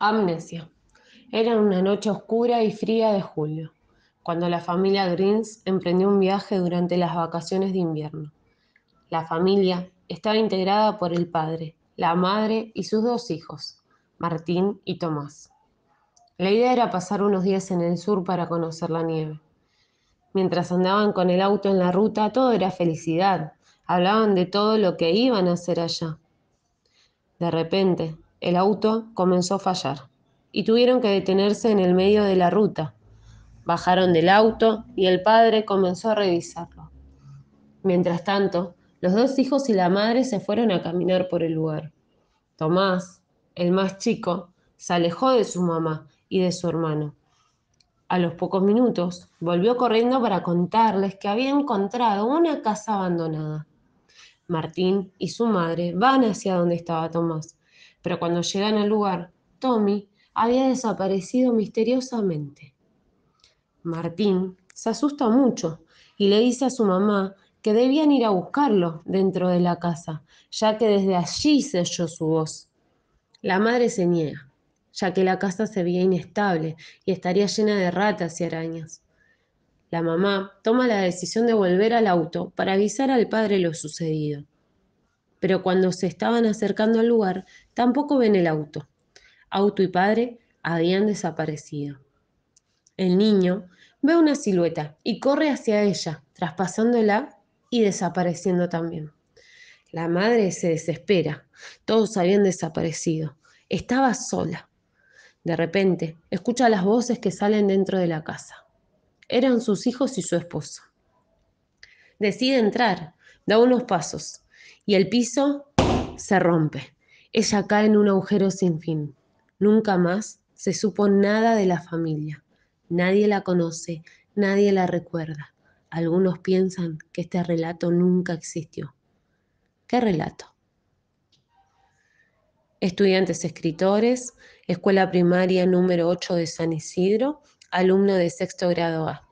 Amnesia. Era una noche oscura y fría de julio, cuando la familia Greens emprendió un viaje durante las vacaciones de invierno. La familia estaba integrada por el padre, la madre y sus dos hijos, Martín y Tomás. La idea era pasar unos días en el sur para conocer la nieve. Mientras andaban con el auto en la ruta, todo era felicidad. Hablaban de todo lo que iban a hacer allá. De repente, el auto comenzó a fallar y tuvieron que detenerse en el medio de la ruta. Bajaron del auto y el padre comenzó a revisarlo. Mientras tanto, los dos hijos y la madre se fueron a caminar por el lugar. Tomás, el más chico, se alejó de su mamá y de su hermano. A los pocos minutos volvió corriendo para contarles que había encontrado una casa abandonada. Martín y su madre van hacia donde estaba Tomás pero cuando llegan al lugar, Tommy había desaparecido misteriosamente. Martín se asusta mucho y le dice a su mamá que debían ir a buscarlo dentro de la casa, ya que desde allí se oyó su voz. La madre se niega, ya que la casa se veía inestable y estaría llena de ratas y arañas. La mamá toma la decisión de volver al auto para avisar al padre lo sucedido pero cuando se estaban acercando al lugar tampoco ven el auto. Auto y padre habían desaparecido. El niño ve una silueta y corre hacia ella, traspasándola y desapareciendo también. La madre se desespera. Todos habían desaparecido. Estaba sola. De repente, escucha las voces que salen dentro de la casa. Eran sus hijos y su esposa. Decide entrar, da unos pasos, y el piso se rompe. Ella cae en un agujero sin fin. Nunca más se supo nada de la familia. Nadie la conoce, nadie la recuerda. Algunos piensan que este relato nunca existió. ¿Qué relato? Estudiantes escritores, escuela primaria número 8 de San Isidro, alumno de sexto grado A.